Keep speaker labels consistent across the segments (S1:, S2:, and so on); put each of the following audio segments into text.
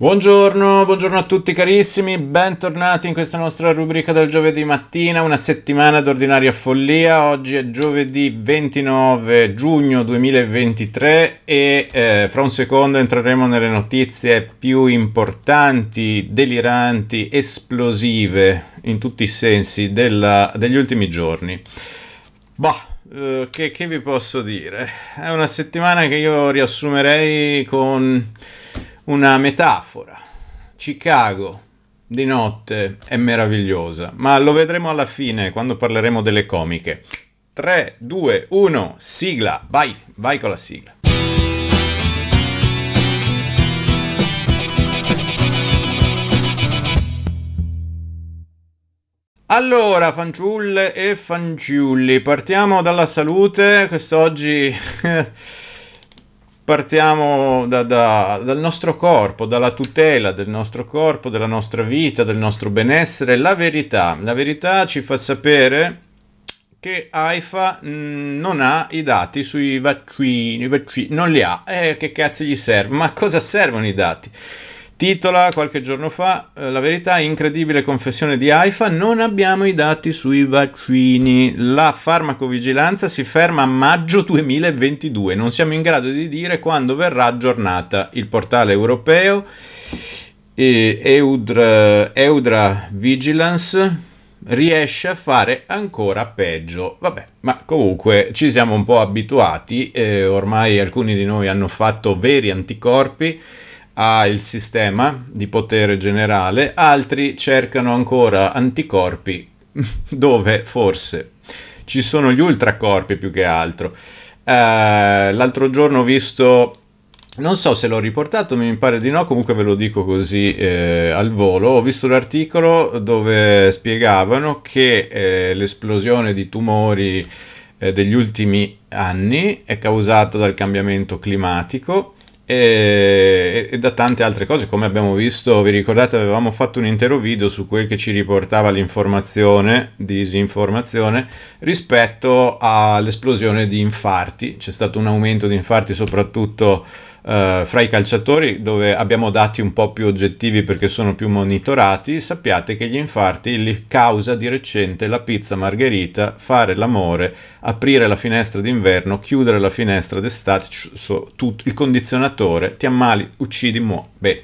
S1: Buongiorno, buongiorno a tutti carissimi, bentornati in questa nostra rubrica del giovedì mattina, una settimana d'ordinaria follia, oggi è giovedì 29 giugno 2023 e eh, fra un secondo entreremo nelle notizie più importanti, deliranti, esplosive in tutti i sensi della, degli ultimi giorni. Bah, eh, che, che vi posso dire? È una settimana che io riassumerei con una metafora. Chicago di notte è meravigliosa, ma lo vedremo alla fine quando parleremo delle comiche. 3, 2, 1, sigla, vai, vai con la sigla. Allora, fanciulle e fanciulli, partiamo dalla salute. Quest'oggi partiamo da, da, dal nostro corpo, dalla tutela del nostro corpo, della nostra vita, del nostro benessere, la verità. La verità ci fa sapere che AIFA mm, non ha i dati sui vaccini, vaccini non li ha. Eh, che cazzo gli serve? Ma a cosa servono i dati? Titola qualche giorno fa eh, La verità, incredibile confessione di AIFA, non abbiamo i dati sui vaccini. La farmacovigilanza si ferma a maggio 2022, non siamo in grado di dire quando verrà aggiornata. Il portale europeo Eudra, Eudra Vigilance riesce a fare ancora peggio. Vabbè, ma comunque ci siamo un po' abituati, eh, ormai alcuni di noi hanno fatto veri anticorpi ha il sistema di potere generale, altri cercano ancora anticorpi dove forse ci sono gli ultracorpi più che altro. Eh, l'altro giorno ho visto non so se l'ho riportato, mi pare di no, comunque ve lo dico così eh, al volo. Ho visto l'articolo dove spiegavano che eh, l'esplosione di tumori eh, degli ultimi anni è causata dal cambiamento climatico e, e, da tante altre cose come abbiamo visto vi ricordate avevamo fatto un intero video su quel che ci riportava l'informazione disinformazione rispetto all'esplosione di infarti c'è stato un aumento di infarti soprattutto eh, fra i calciatori dove abbiamo dati un po' più oggettivi perché sono più monitorati, sappiate che gli infarti li causa di recente la pizza margherita, fare l'amore, aprire la finestra d'inverno, chiudere la finestra d'estate, tutto, il condizionatore, ti ammali, uccidi, muo. Bene.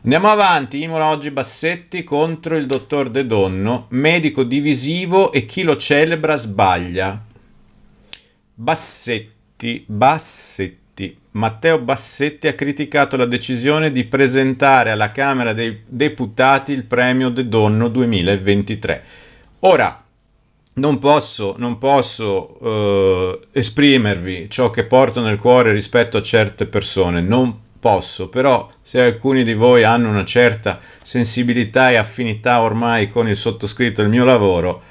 S1: Andiamo avanti, Imola oggi Bassetti contro il dottor De Donno, medico divisivo e chi lo celebra sbaglia. Bassetti, Bassetti. Bassetti. Matteo Bassetti ha criticato la decisione di presentare alla Camera dei Deputati il premio De Donno 2023. Ora, non posso, non posso eh, esprimervi ciò che porto nel cuore rispetto a certe persone, non posso, però se alcuni di voi hanno una certa sensibilità e affinità ormai con il sottoscritto e il mio lavoro,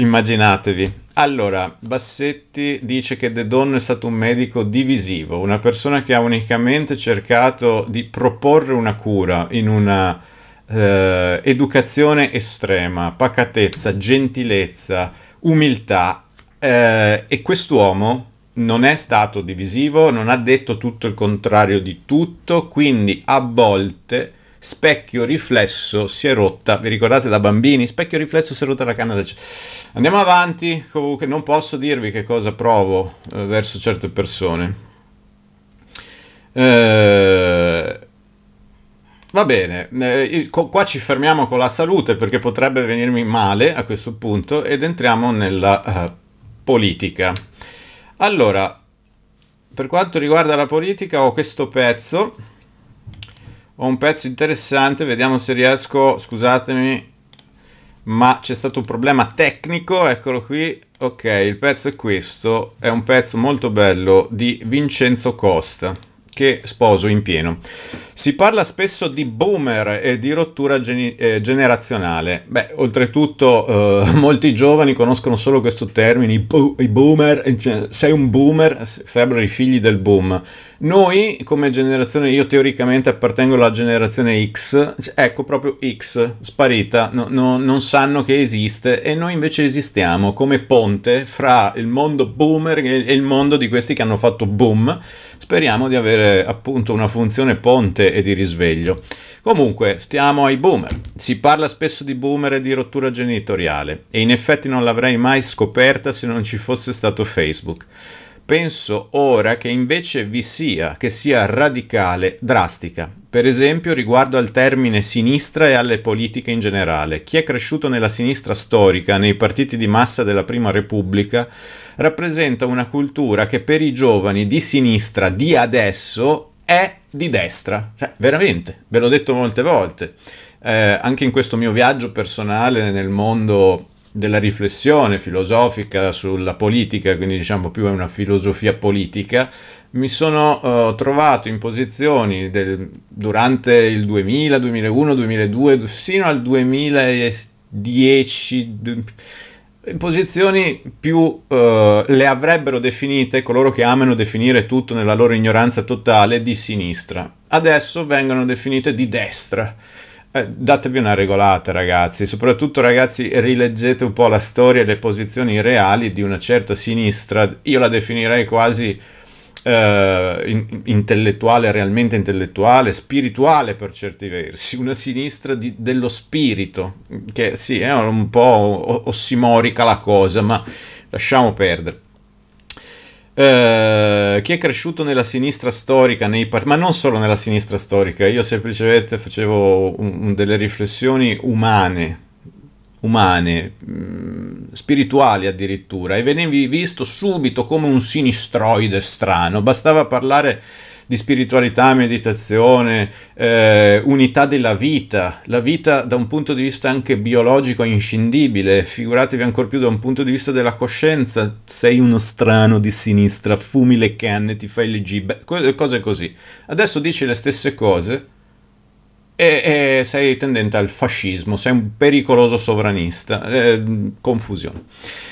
S1: Immaginatevi. Allora, Bassetti dice che De Donno è stato un medico divisivo, una persona che ha unicamente cercato di proporre una cura in una eh, educazione estrema, pacatezza, gentilezza, umiltà. Eh, e quest'uomo non è stato divisivo, non ha detto tutto il contrario di tutto, quindi a volte specchio riflesso si è rotta. Vi ricordate da bambini? Specchio riflesso si è rotta la canna del cielo. Andiamo avanti, comunque non posso dirvi che cosa provo eh, verso certe persone. Eh... Va bene, eh, qua ci fermiamo con la salute perché potrebbe venirmi male a questo punto ed entriamo nella uh, politica. Allora, per quanto riguarda la politica ho questo pezzo ho un pezzo interessante, vediamo se riesco, scusatemi, ma c'è stato un problema tecnico, eccolo qui. Ok, il pezzo è questo, è un pezzo molto bello di Vincenzo Costa, che sposo in pieno. Si parla spesso di boomer e di rottura geni- eh, generazionale. Beh, oltretutto eh, molti giovani conoscono solo questo termine, i, bo- i boomer, cioè, sei un boomer, sarebbero i figli del boom. Noi come generazione, io teoricamente appartengo alla generazione X, ecco proprio X, sparita, no, no, non sanno che esiste e noi invece esistiamo come ponte fra il mondo boomer e il mondo di questi che hanno fatto boom. Speriamo di avere appunto una funzione ponte e di risveglio. Comunque, stiamo ai boomer. Si parla spesso di boomer e di rottura genitoriale e in effetti non l'avrei mai scoperta se non ci fosse stato Facebook. Penso ora che invece vi sia, che sia radicale, drastica. Per esempio riguardo al termine sinistra e alle politiche in generale. Chi è cresciuto nella sinistra storica, nei partiti di massa della Prima Repubblica, rappresenta una cultura che per i giovani di sinistra di adesso è di destra, cioè, veramente, ve l'ho detto molte volte, eh, anche in questo mio viaggio personale nel mondo della riflessione filosofica sulla politica, quindi diciamo più è una filosofia politica, mi sono eh, trovato in posizioni del, durante il 2000, 2001, 2002, fino al 2010, posizioni più eh, le avrebbero definite coloro che amano definire tutto nella loro ignoranza totale di sinistra. Adesso vengono definite di destra. Eh, datevi una regolata, ragazzi. Soprattutto, ragazzi, rileggete un po' la storia e le posizioni reali di una certa sinistra. Io la definirei quasi eh, intellettuale, realmente intellettuale, spirituale per certi versi, una sinistra di, dello spirito, che sì, è un po' ossimorica la cosa, ma lasciamo perdere. Uh, chi è cresciuto nella sinistra storica, part- ma non solo nella sinistra storica, io semplicemente facevo un, un delle riflessioni umane umane, mm, spirituali addirittura, e venivi visto subito come un sinistroide strano. Bastava parlare di spiritualità, meditazione, eh, unità della vita, la vita da un punto di vista anche biologico è inscindibile, figuratevi ancor più da un punto di vista della coscienza, sei uno strano di sinistra, fumi le canne, ti fai le gibbe, cose così. Adesso dici le stesse cose e, e, sei tendente al fascismo, sei un pericoloso sovranista, eh, confusione.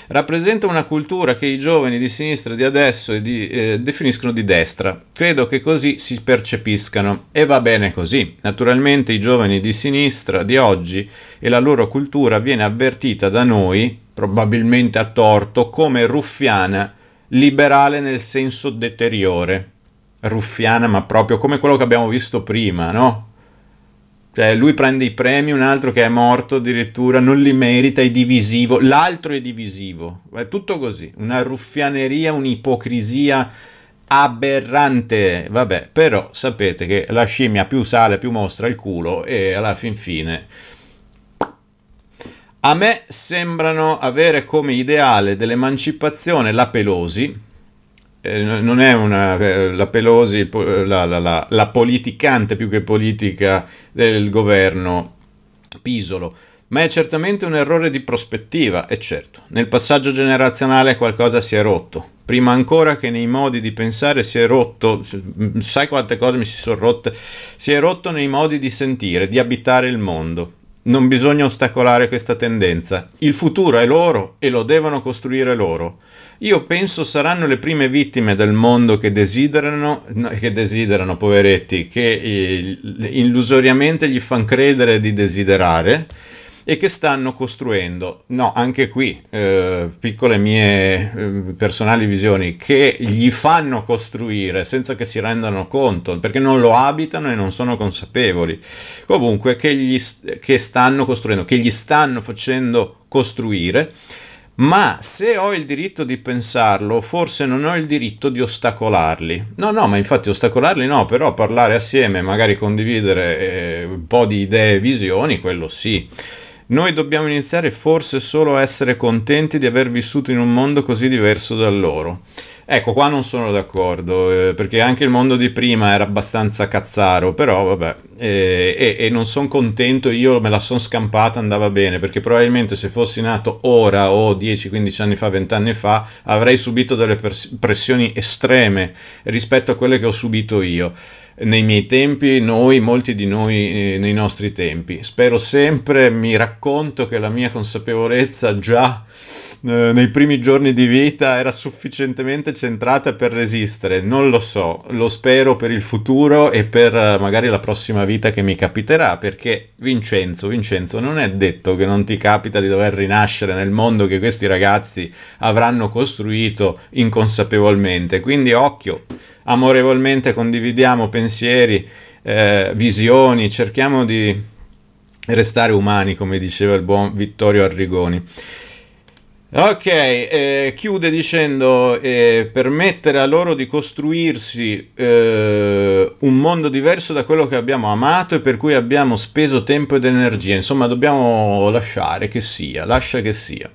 S1: Rappresenta una cultura che i giovani di sinistra di adesso di, eh, definiscono di destra. Credo che così si percepiscano e va bene così. Naturalmente i giovani di sinistra di oggi e la loro cultura viene avvertita da noi, probabilmente a torto, come ruffiana, liberale nel senso deteriore. Ruffiana, ma proprio come quello che abbiamo visto prima, no? Cioè, lui prende i premi, un altro che è morto addirittura, non li merita, è divisivo, l'altro è divisivo. È tutto così, una ruffianeria, un'ipocrisia aberrante. Vabbè, però sapete che la scimmia più sale, più mostra il culo e alla fin fine... A me sembrano avere come ideale dell'emancipazione la Pelosi, eh, non è una, eh, la Pelosi, eh, la, la, la, la, politicante più che politica del governo Pisolo, ma è certamente un errore di prospettiva, è certo, nel passaggio generazionale qualcosa si è rotto. Prima ancora che nei modi di pensare si è rotto, sai quante cose mi si sono rotte, si è rotto nei modi di sentire, di abitare il mondo. Non bisogna ostacolare questa tendenza. Il futuro è loro e lo devono costruire loro. Io penso saranno le prime vittime del mondo che desiderano, che desiderano poveretti, che illusoriamente gli fanno credere di desiderare e che stanno costruendo, no, anche qui eh, piccole mie eh, personali visioni, che gli fanno costruire senza che si rendano conto, perché non lo abitano e non sono consapevoli, comunque che, gli st- che stanno costruendo, che gli stanno facendo costruire, ma se ho il diritto di pensarlo, forse non ho il diritto di ostacolarli. No, no, ma infatti ostacolarli no, però parlare assieme, magari condividere eh, un po' di idee e visioni, quello sì. Noi dobbiamo iniziare forse solo a essere contenti di aver vissuto in un mondo così diverso da loro. Ecco, qua non sono d'accordo, eh, perché anche il mondo di prima era abbastanza cazzaro, però vabbè, eh, e, e, non sono contento, io me la sono scampata, andava bene, perché probabilmente se fossi nato ora o 10-15 anni fa, 20 anni fa, avrei subito delle pressioni estreme rispetto a quelle che ho subito io nei miei tempi, noi, molti di noi eh, nei nostri tempi. Spero sempre, mi racconto che la mia consapevolezza già eh, nei primi giorni di vita era sufficientemente centrata per resistere, non lo so, lo spero per il futuro e per eh, magari la prossima vita che mi capiterà, perché Vincenzo, Vincenzo, non è detto che non ti capita di dover rinascere nel mondo che questi ragazzi avranno costruito inconsapevolmente, quindi occhio amorevolmente condividiamo pensieri, eh, visioni, cerchiamo di restare umani, come diceva il buon Vittorio Arrigoni. Ok, eh, chiude dicendo eh, permettere a loro di costruirsi eh, un mondo diverso da quello che abbiamo amato e per cui abbiamo speso tempo ed energia. Insomma, dobbiamo lasciare che sia, lascia che sia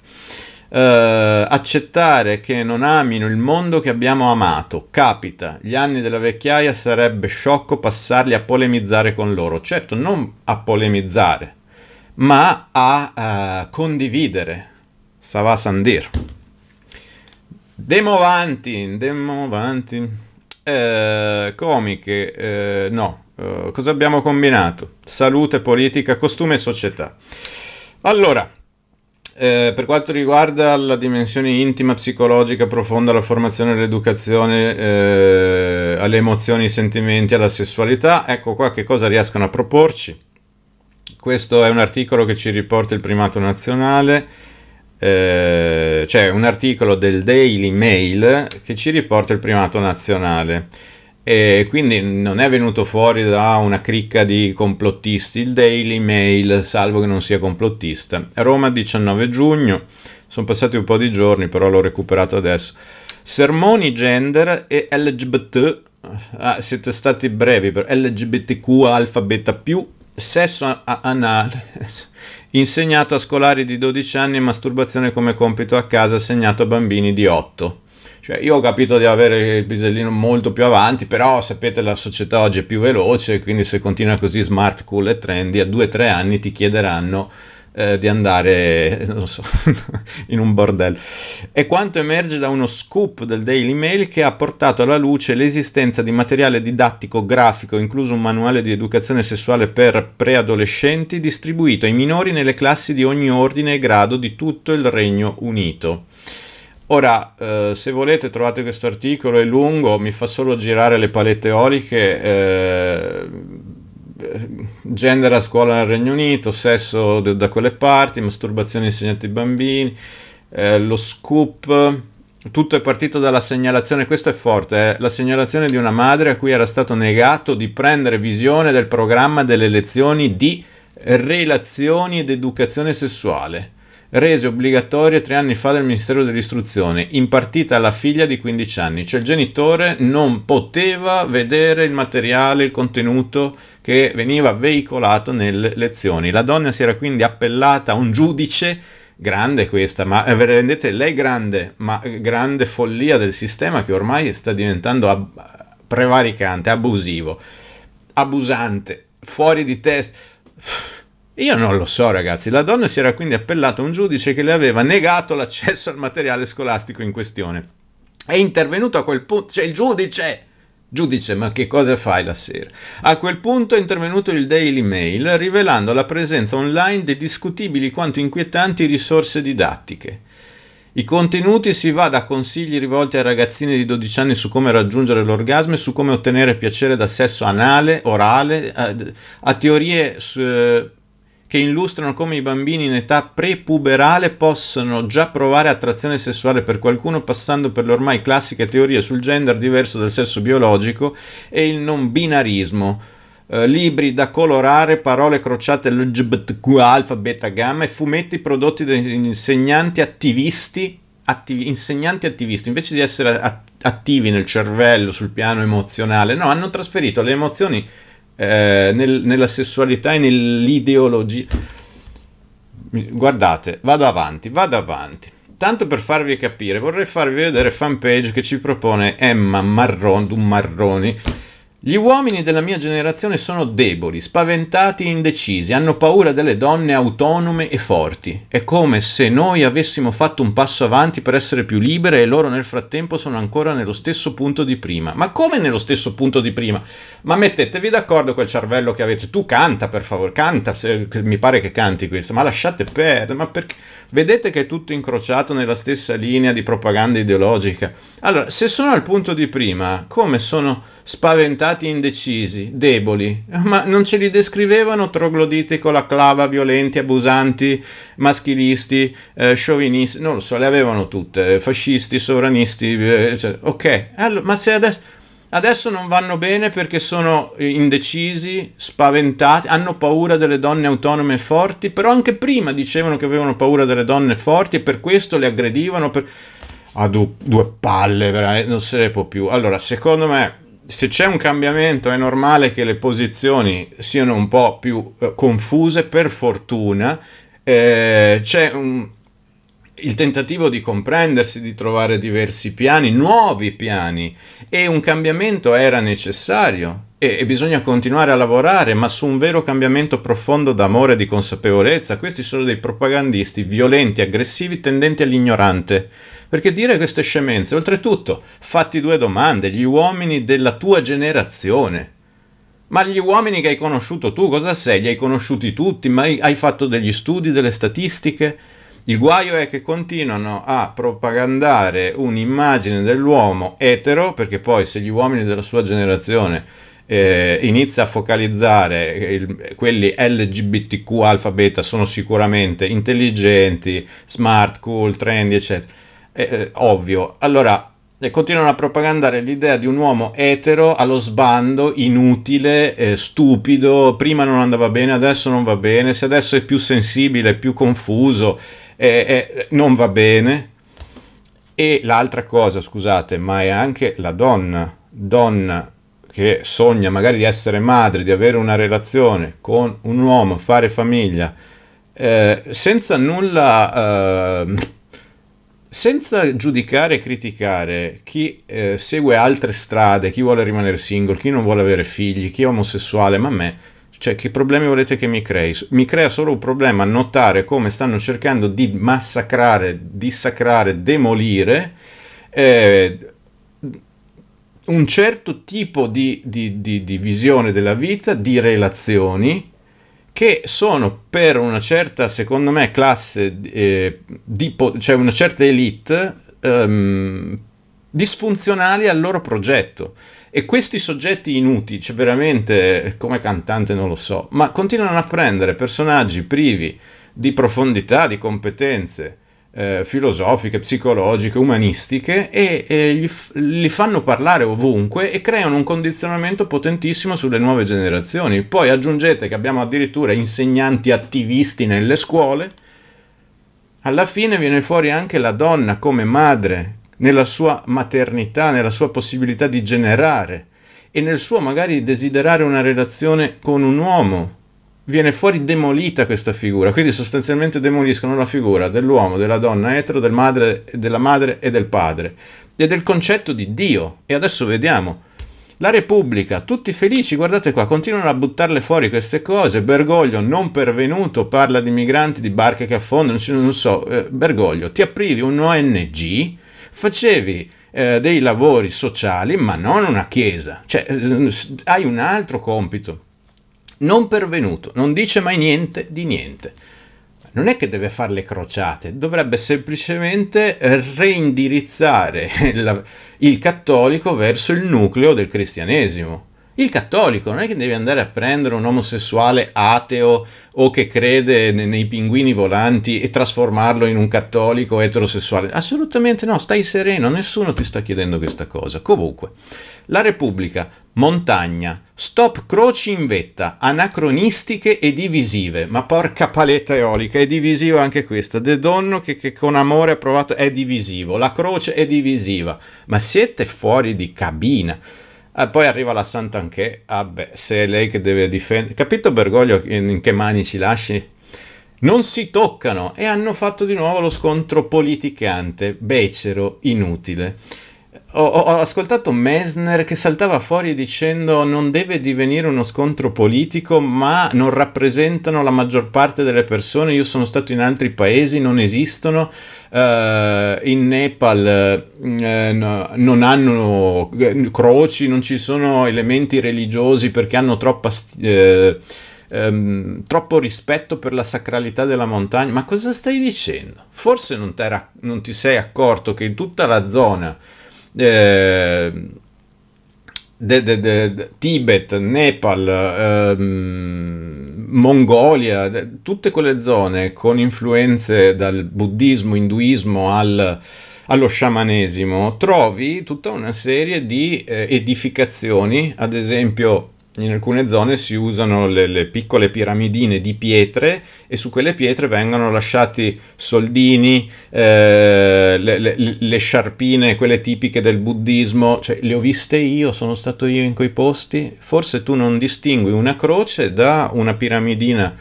S1: eh, accettare che non amino il mondo che abbiamo amato. Capita, gli anni della vecchiaia sarebbe sciocco passarli a polemizzare con loro. Certo, non a polemizzare, ma a eh, condividere. Sava Sandir. Demo avanti, demo avanti. Eh, comiche, eh, no. Eh, cosa abbiamo combinato? Salute, politica, costume e società. Allora, eh, per quanto riguarda la dimensione intima, psicologica, profonda, la formazione l'educazione eh, alle emozioni, ai sentimenti, alla sessualità, ecco qua che cosa riescono a proporci. Questo è un articolo che ci riporta il primato nazionale, eh, cioè un articolo del Daily Mail che ci riporta il primato nazionale. E quindi non è venuto fuori da una cricca di complottisti il Daily Mail, salvo che non sia complottista. Roma 19 giugno, sono passati un po' di giorni, però l'ho recuperato adesso. Sermoni gender e LGBT, ah, siete stati brevi, per LGBTQ alfa beta più, sesso anale, insegnato a scolari di 12 anni e masturbazione come compito a casa assegnato a bambini di 8. Cioè, io ho capito di avere il pisellino molto più avanti, però sapete la società oggi è più veloce, quindi se continua così smart, cool e trendy, a 2-3 anni ti chiederanno eh, di andare, eh, non so, in un bordello. E quanto emerge da uno scoop del Daily Mail che ha portato alla luce l'esistenza di materiale didattico grafico, incluso un manuale di educazione sessuale per preadolescenti, distribuito ai minori nelle classi di ogni ordine e grado di tutto il Regno Unito. Ora, eh, se volete trovate questo articolo, è lungo, mi fa solo girare le palette eoliche, eh, gender a scuola nel Regno Unito, sesso de- da quelle parti, masturbazione insegnata ai bambini, eh, lo scoop, tutto è partito dalla segnalazione, questo è forte, eh, la segnalazione di una madre a cui era stato negato di prendere visione del programma delle lezioni di relazioni ed educazione sessuale rese obbligatorie tre anni fa dal Ministero dell'Istruzione, impartita alla figlia di 15 anni, cioè il genitore non poteva vedere il materiale, il contenuto che veniva veicolato nelle lezioni. La donna si era quindi appellata a un giudice grande questa, ma eh, ve la rendete lei grande, ma eh, grande follia del sistema che ormai sta diventando ab- prevaricante, abusivo, abusante, fuori di testa. Io non lo so, ragazzi. La donna si era quindi appellata a un giudice che le aveva negato l'accesso al materiale scolastico in questione. È intervenuto a quel punto, cioè il giudice. Giudice, ma che cosa fai la sera? A quel punto è intervenuto il Daily Mail rivelando la presenza online di discutibili quanto inquietanti risorse didattiche. I contenuti si va da consigli rivolti a ragazzine di 12 anni su come raggiungere l'orgasmo e su come ottenere piacere da sesso anale, orale, a, eh, a teorie su, eh, che illustrano come i bambini in età prepuberale possono già provare attrazione sessuale per qualcuno passando per le ormai classiche teorie sul gender diverso dal sesso biologico e il non binarismo. Eh, libri da colorare, parole crociate LGBTQ alfa, beta, gamma e fumetti prodotti da insegnanti attivisti, attivi, insegnanti attivisti, invece di essere attivi nel cervello sul piano emozionale, no, hanno trasferito le emozioni eh, nel, nella sessualità e nell'ideologia. Guardate, vado avanti, vado avanti. Tanto per farvi capire, vorrei farvi vedere fanpage che ci propone Emma Marron, Marroni gli uomini della mia generazione sono deboli, spaventati e indecisi, hanno paura delle donne autonome e forti. È come se noi avessimo fatto un passo avanti per essere più libere e loro nel frattempo sono ancora nello stesso punto di prima. Ma come nello stesso punto di prima? Ma mettetevi d'accordo col cervello che avete. Tu canta per favore, canta, se, mi pare che canti questo, ma lasciate perdere, ma perché? Vedete che è tutto incrociato nella stessa linea di propaganda ideologica. Allora, se sono al punto di prima, come sono spaventati e indecisi, deboli, ma non ce li descrivevano trogloditi con la clava, violenti, abusanti, maschilisti, eh, sciovinisti, non lo so, le avevano tutte, fascisti, sovranisti, eh, cioè, ok, allora, ma se adesso, adesso non vanno bene perché sono indecisi, spaventati, hanno paura delle donne autonome e forti, però anche prima dicevano che avevano paura delle donne forti e per questo le aggredivano, per... ha du- due palle, veramente, non se ne può più. Allora, secondo me se c'è un cambiamento è normale che le posizioni siano un po' più eh, confuse, per fortuna eh, c'è il tentativo di comprendersi, di trovare diversi piani, nuovi piani e un cambiamento era necessario e, e bisogna continuare a lavorare, ma su un vero cambiamento profondo d'amore e di consapevolezza. Questi sono dei propagandisti violenti, aggressivi, tendenti all'ignorante perché dire queste scemenze, oltretutto, fatti due domande, gli uomini della tua generazione. Ma gli uomini che hai conosciuto tu, cosa sei? Li hai conosciuti tutti? Ma hai fatto degli studi, delle statistiche? Il guaio è che continuano a propagandare un'immagine dell'uomo etero, perché poi se gli uomini della sua generazione eh, inizia a focalizzare il, quelli LGBTQ alfa beta sono sicuramente intelligenti, smart, cool, trendy, eccetera eh, eh, ovvio. Allora, eh, continuano a propagandare l'idea di un uomo etero allo sbando, inutile, eh, stupido, prima non andava bene, adesso non va bene, se adesso è più sensibile, più confuso, eh, eh, non va bene. E l'altra cosa, scusate, ma è anche la donna, donna che sogna magari di essere madre, di avere una relazione con un uomo, fare famiglia, eh, senza nulla ehm, senza giudicare e criticare chi eh, segue altre strade, chi vuole rimanere single, chi non vuole avere figli, chi è omosessuale, ma me, cioè che problemi volete che mi crei? Mi crea solo un problema notare come stanno cercando di massacrare, dissacrare, demolire eh, un certo tipo di, di, di, di visione della vita, di relazioni, che sono per una certa, secondo me, classe, eh, di cioè una certa elite, ehm, disfunzionali al loro progetto. E questi soggetti inutili, cioè veramente come cantante non lo so, ma continuano a prendere personaggi privi di profondità, di competenze, eh, filosofiche, psicologiche, umanistiche e, e f- li fanno parlare ovunque e creano un condizionamento potentissimo sulle nuove generazioni. Poi aggiungete che abbiamo addirittura insegnanti attivisti nelle scuole. Alla fine viene fuori anche la donna come madre, nella sua maternità, nella sua possibilità di generare e nel suo magari desiderare una relazione con un uomo viene fuori demolita questa figura, quindi sostanzialmente demoliscono la figura dell'uomo, della donna etero, del madre, della madre e del padre e del concetto di Dio. E adesso vediamo. La Repubblica, tutti felici, guardate qua, continuano a buttarle fuori queste cose. Bergoglio, non pervenuto, parla di migranti, di barche che affondano, non so. Eh, Bergoglio, ti aprivi un ONG, facevi eh, dei lavori sociali, ma non una chiesa. Cioè, eh, hai un altro compito non pervenuto, non dice mai niente di niente. Non è che deve fare le crociate, dovrebbe semplicemente reindirizzare il, il cattolico verso il nucleo del cristianesimo il cattolico, non è che devi andare a prendere un omosessuale ateo o che crede nei pinguini volanti e trasformarlo in un cattolico eterosessuale. Assolutamente no, stai sereno, nessuno ti sta chiedendo questa cosa. Comunque, la Repubblica, montagna, stop croci in vetta, anacronistiche e divisive. Ma porca paletta eolica, è divisiva anche questa. De Donno che, che con amore ha provato è divisivo, la croce è divisiva. Ma siete fuori di cabina. Ah, poi arriva la Santa anche, ah beh, se è lei che deve difendere... Capito Bergoglio in che mani ci lasci? Non si toccano e hanno fatto di nuovo lo scontro politicante, becero, inutile ho, ho, ascoltato Messner che saltava fuori dicendo non deve divenire uno scontro politico, ma non rappresentano la maggior parte delle persone. Io sono stato in altri paesi, non esistono. Uh, in Nepal uh, no, non hanno eh, croci, non ci sono elementi religiosi perché hanno troppa... Uh, Um, troppo rispetto per la sacralità della montagna. Ma cosa stai dicendo? Forse non, non ti sei accorto che in tutta la zona eh, de, de, de, Tibet, Nepal, ehm, Mongolia, tutte quelle zone con influenze dal buddismo, induismo al allo sciamanesimo, trovi tutta una serie di eh, edificazioni, ad esempio in alcune zone si usano le, le, piccole piramidine di pietre e su quelle pietre vengono lasciati soldini, eh, le, le, le, sciarpine, quelle tipiche del buddismo, cioè, le ho viste io, sono stato io in quei posti, forse tu non distingui una croce da una piramidina,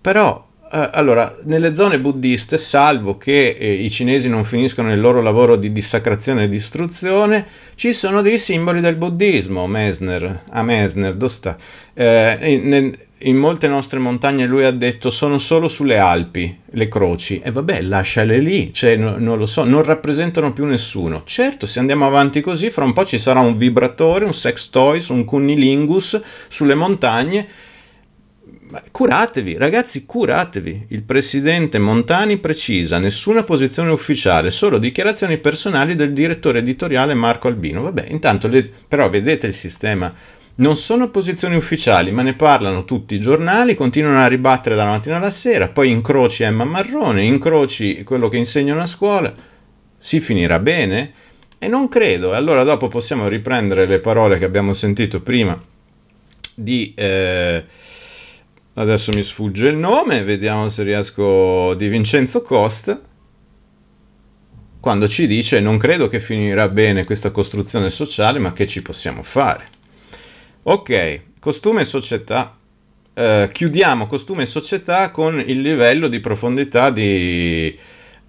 S1: però eh, allora, nelle zone buddiste, salvo che eh, i cinesi non finiscono il loro lavoro di dissacrazione e distruzione, ci sono dei simboli del buddismo, Mesner, a Mesner, dove sta? Eh, in, in molte nostre montagne lui ha detto sono solo sulle Alpi le croci e vabbè lasciale lì, cioè, no, non lo so, non rappresentano più nessuno. Certo se andiamo avanti così fra un po' ci sarà un vibratore, un sex toys, un cunnilingus sulle montagne curatevi, ragazzi, curatevi. Il presidente Montani precisa, nessuna posizione ufficiale, solo dichiarazioni personali del direttore editoriale Marco Albino. Vabbè, intanto le, però vedete il sistema. Non sono posizioni ufficiali, ma ne parlano tutti i giornali, continuano a ribattere dalla mattina alla sera, poi incroci Emma Marrone, incroci quello che insegnano a scuola. Si finirà bene? E non credo. e Allora dopo possiamo riprendere le parole che abbiamo sentito prima di... Eh, adesso mi sfugge il nome, vediamo se riesco, di Vincenzo Cost, quando ci dice non credo che finirà bene questa costruzione sociale, ma che ci possiamo fare? Ok, costume e società. Eh, chiudiamo costume e società con il livello di profondità di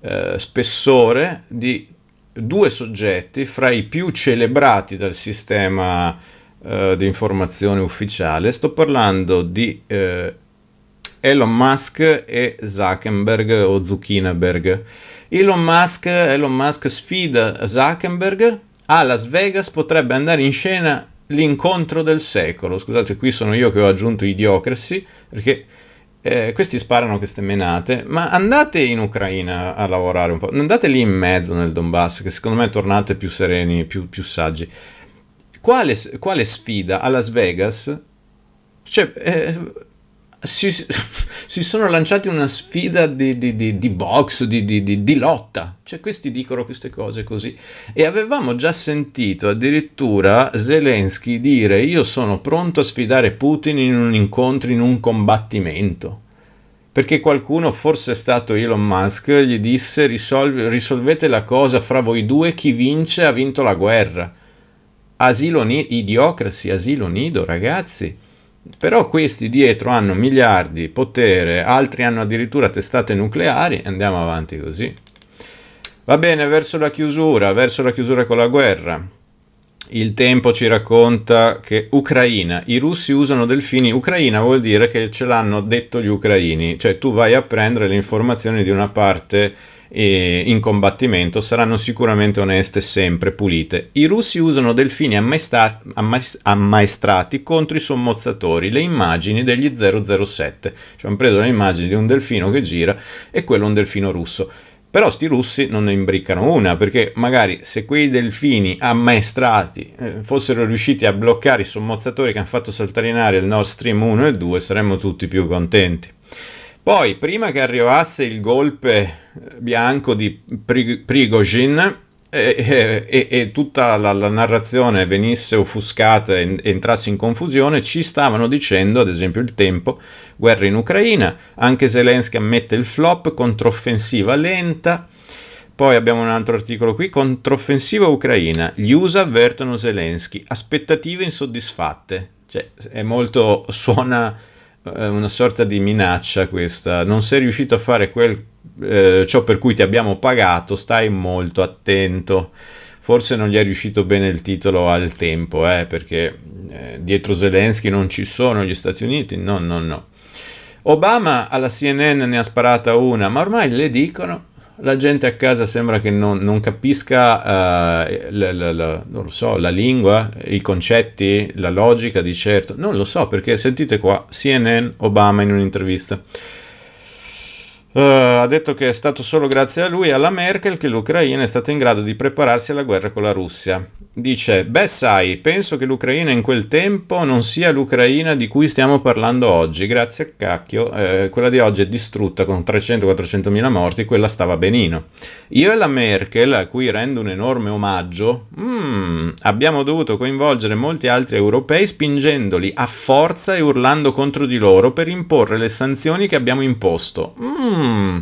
S1: eh, spessore di due soggetti fra i più celebrati dal sistema eh, di informazione ufficiale, sto parlando di eh, Elon Musk e Zuckerberg o Zucchinaberg. Elon Musk, Elon Musk sfida Zuckerberg a Las Vegas, potrebbe andare in scena l'incontro del secolo. Scusate, qui sono io che ho aggiunto idiocracy, perché eh, questi sparano queste menate, ma andate in Ucraina a lavorare un po', andate lì in mezzo nel Donbass, che secondo me tornate più sereni, più, più saggi. Quale, quale sfida a Las Vegas? Cioè, eh, si, si, sono lanciati una sfida di, di, di, di box, di, lotta. Cioè, questi dicono queste cose così. E avevamo già sentito addirittura Zelensky dire: Io sono pronto a sfidare Putin in un incontro, in un combattimento. Perché qualcuno, forse è stato Elon Musk, gli disse: risolvete la cosa fra voi due, chi vince ha vinto la guerra asilo nido, idiocracy, asilo nido, ragazzi. Però questi dietro hanno miliardi, potere, altri hanno addirittura testate nucleari, andiamo avanti così. Va bene, verso la chiusura, verso la chiusura con la guerra. Il tempo ci racconta che Ucraina, i russi usano delfini, Ucraina vuol dire che ce l'hanno detto gli ucraini, cioè tu vai a prendere le informazioni di una parte in combattimento saranno sicuramente oneste, sempre pulite. I russi usano delfini ammaestrati contro i sommozzatori, le immagini degli 007. Cioè hanno preso le immagini di un delfino che gira e quello è un delfino russo. Però sti russi non ne imbriccano una, perché magari se quei delfini ammaestrati eh, fossero riusciti a bloccare i sommozzatori che hanno fatto saltare in aria il Nord Stream 1 e 2, saremmo tutti più contenti. Poi, prima che arrivasse il golpe eh, bianco di Prigozhin e, e, e tutta la, la, narrazione venisse offuscata e entrasse in confusione, ci stavano dicendo, ad esempio, il tempo, guerra in Ucraina, anche Zelensky ammette il flop, controffensiva lenta. Poi abbiamo un altro articolo qui, controffensiva ucraina, gli USA avvertono Zelensky, aspettative insoddisfatte. Cioè, è molto, suona una sorta di minaccia questa, non sei riuscito a fare quel, eh, ciò per cui ti abbiamo pagato, stai molto attento. Forse non gli è riuscito bene il titolo al tempo, eh, perché eh, dietro Zelensky non ci sono gli Stati Uniti, no, no, no. Obama alla CNN ne ha sparata una, ma ormai le dicono la gente a casa sembra che non, non capisca uh, eh, la, la, la, non so, la, lingua, i concetti, la logica di certo. Non lo so perché sentite qua CNN, Obama in un'intervista. Uh, ha detto che è stato solo grazie a lui e alla Merkel che l'Ucraina è stata in grado di prepararsi alla guerra con la Russia dice, beh sai, penso che l'Ucraina in quel tempo non sia l'Ucraina di cui stiamo parlando oggi, grazie a cacchio, eh, quella di oggi è distrutta con 300-400 mila morti, quella stava benino. Io e la Merkel, a cui rendo un enorme omaggio, mm, abbiamo dovuto coinvolgere molti altri europei spingendoli a forza e urlando contro di loro per imporre le sanzioni che abbiamo imposto mm,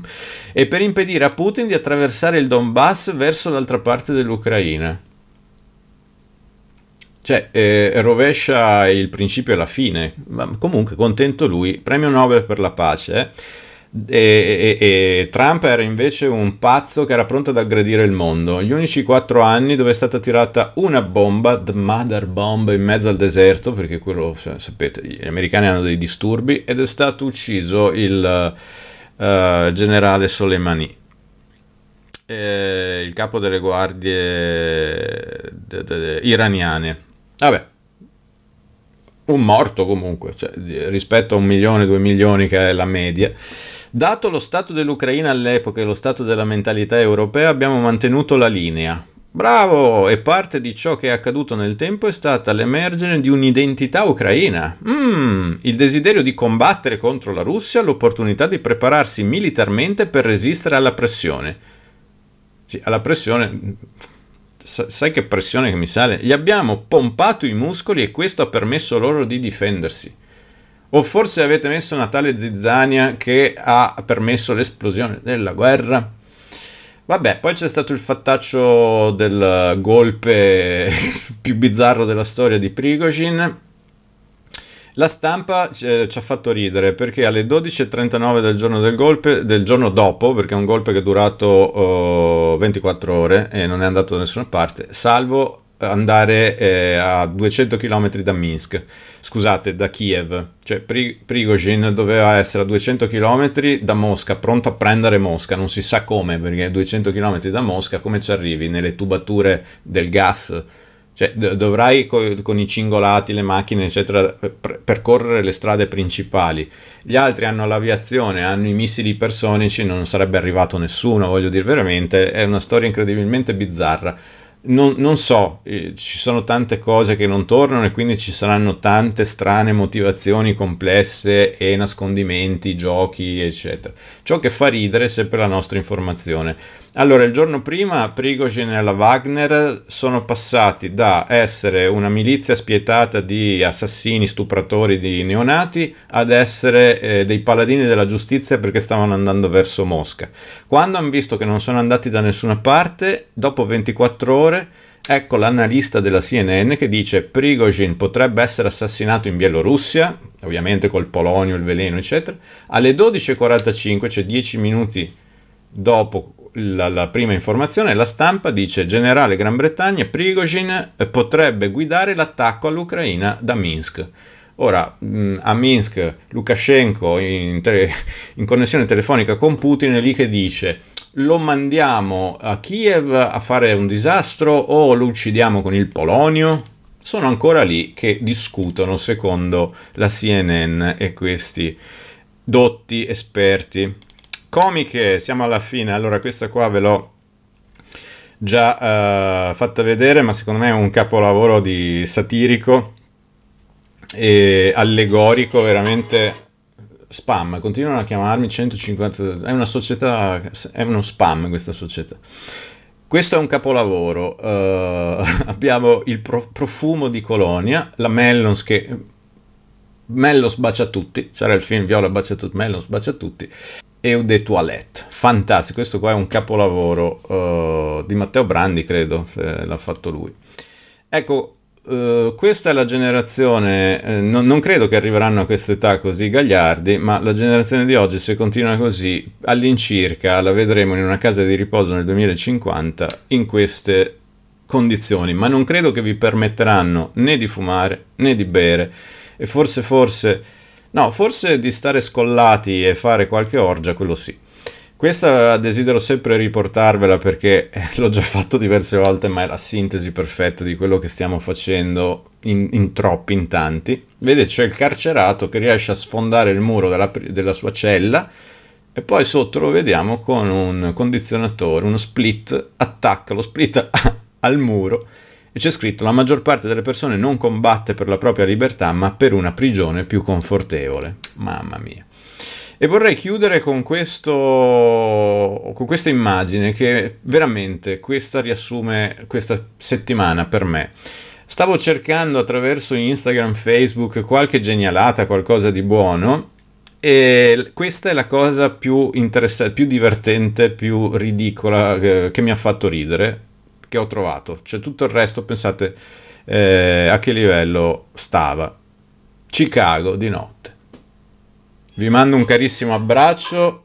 S1: e per impedire a Putin di attraversare il Donbass verso l'altra parte dell'Ucraina. Cioè, eh, rovescia il principio e la fine, ma comunque contento lui, premio Nobel per la pace. Eh. E, e, e, Trump era invece un pazzo che era pronto ad aggredire il mondo. Gli unici quattro anni dove è stata tirata una bomba, the mother bomb, in mezzo al deserto, perché quello, cioè, sapete, gli americani hanno dei disturbi, ed è stato ucciso il uh, generale Soleimani. Eh, il capo delle guardie de, de, de, iraniane Vabbè, un morto comunque, cioè, rispetto a un milione, due milioni che è la media. Dato lo stato dell'Ucraina all'epoca e lo stato della mentalità europea, abbiamo mantenuto la linea. Bravo! E parte di ciò che è accaduto nel tempo è stata l'emergere di un'identità ucraina. Mm, il desiderio di combattere contro la Russia, l'opportunità di prepararsi militarmente per resistere alla pressione. Sì, alla pressione sai che pressione che mi sale? Gli abbiamo pompato i muscoli e questo ha permesso loro di difendersi. O forse avete messo una tale zizzania che ha permesso l'esplosione della guerra? Vabbè, poi c'è stato il fattaccio del golpe più bizzarro della storia di Prigozhin la stampa eh, ci ha fatto ridere perché alle 12.39 del giorno del golpe, del giorno dopo, perché è un golpe che è durato oh, 24 ore e non è andato da nessuna parte, salvo andare eh, a 200 km da Minsk, scusate, da Kiev. Cioè Pri- Prigozhin doveva essere a 200 km da Mosca, pronto a prendere Mosca, non si sa come, perché 200 km da Mosca come ci arrivi? Nelle tubature del gas cioè, dovrai con i cingolati, le macchine, eccetera, percorrere le strade principali. Gli altri hanno l'aviazione, hanno i missili ipersonici, non sarebbe arrivato nessuno, voglio dire, veramente è una storia incredibilmente bizzarra non, non so, eh, ci sono tante cose che non tornano e quindi ci saranno tante strane motivazioni complesse e nascondimenti, giochi, eccetera. Ciò che fa ridere è sempre la nostra informazione. Allora, il giorno prima Prigogine e la Wagner sono passati da essere una milizia spietata di assassini, stupratori di neonati ad essere eh, dei paladini della giustizia perché stavano andando verso Mosca. Quando hanno visto che non sono andati da nessuna parte, dopo 24 ore ulteriore, ecco l'analista della CNN che dice Prigozhin potrebbe essere assassinato in Bielorussia, ovviamente col polonio, il veleno, eccetera, alle 12.45, cioè 10 minuti dopo la, la, prima informazione, la stampa dice generale Gran Bretagna Prigozhin eh, potrebbe guidare l'attacco all'Ucraina da Minsk. Ora, mm, a Minsk, Lukashenko in, in connessione telefonica con Putin è lì che dice lo mandiamo a Kiev a fare un disastro o lo uccidiamo con il Polonio? Sono ancora lì che discutono secondo la CNN e questi dotti esperti. Comiche, siamo alla fine, allora questa qua ve l'ho già uh, fatta vedere, ma secondo me è un capolavoro di satirico e allegorico, veramente spam, continuano a chiamarmi 150, è una società, è uno spam questa società. Questo è un capolavoro, uh, abbiamo il pro profumo di Colonia, la Mellons che... Mello sbaccia tutti, c'era il film Viola bacia tutti, Mello sbaccia tutti, Eau de Toilette, fantastico, questo qua è un capolavoro uh, di Matteo Brandi credo, l'ha fatto lui. Ecco, eh, questa è la generazione, eh, no, non credo che arriveranno a questa età così gagliardi, ma la generazione di oggi se continua così all'incirca la vedremo in una casa di riposo nel 2050 in queste condizioni, ma non credo che vi permetteranno né di fumare né di bere e forse forse no, forse di stare scollati e fare qualche orgia, quello sì. Questa desidero sempre riportarvela perché l'ho già fatto diverse volte, ma è la sintesi perfetta di quello che stiamo facendo in, in troppi, in tanti. Vede, c'è il carcerato che riesce a sfondare il muro della, della sua cella e poi sotto lo vediamo con un condizionatore, uno split, attacca lo split al muro e c'è scritto la maggior parte delle persone non combatte per la propria libertà ma per una prigione più confortevole. Mamma mia. E vorrei chiudere con, questo, con questa immagine che veramente questa riassume questa settimana per me. Stavo cercando attraverso Instagram, Facebook qualche genialata, qualcosa di buono e questa è la cosa più interessante, più divertente, più ridicola che, eh, che mi ha fatto ridere, che ho trovato. Cioè tutto il resto, pensate eh, a che livello stava. Chicago di notte. Vi mando un carissimo abbraccio.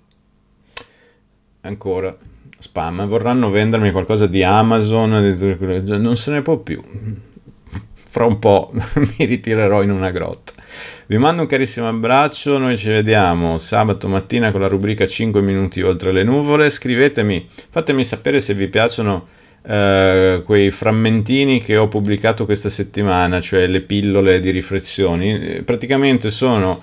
S1: Ancora spam. Vorranno vendermi qualcosa di Amazon, non se ne può più. Fra un po' mi ritirerò in una grotta. Vi mando un carissimo abbraccio, noi ci vediamo sabato mattina con la rubrica 5 minuti oltre le nuvole. Scrivetemi, fatemi sapere se vi piacciono eh, quei frammentini che ho pubblicato questa settimana, cioè le pillole di riflessioni. Praticamente sono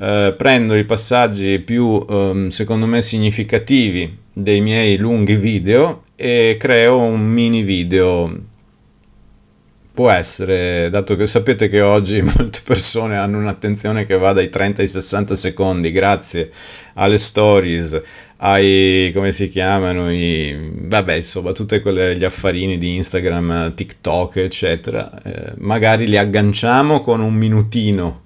S1: eh, prendo i passaggi più ehm, secondo me significativi dei miei lunghi video e creo un mini video può essere, dato che sapete che oggi molte persone hanno un'attenzione che va dai 30 ai 60 secondi, grazie alle stories, ai come si chiamano, i, vabbè, insomma, tutti gli affarini di Instagram, TikTok, eccetera, eh, magari li agganciamo con un minutino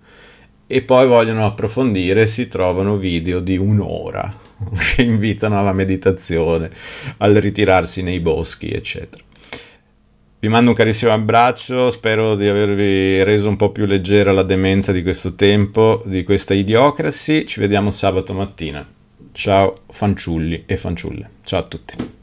S1: e poi vogliono approfondire, si trovano video di un'ora che invitano alla meditazione, al ritirarsi nei boschi, eccetera. Vi mando un carissimo abbraccio, spero di avervi reso un po' più leggera la demenza di questo tempo, di questa idiocracy. Ci vediamo sabato mattina. Ciao fanciulli e fanciulle. Ciao a tutti.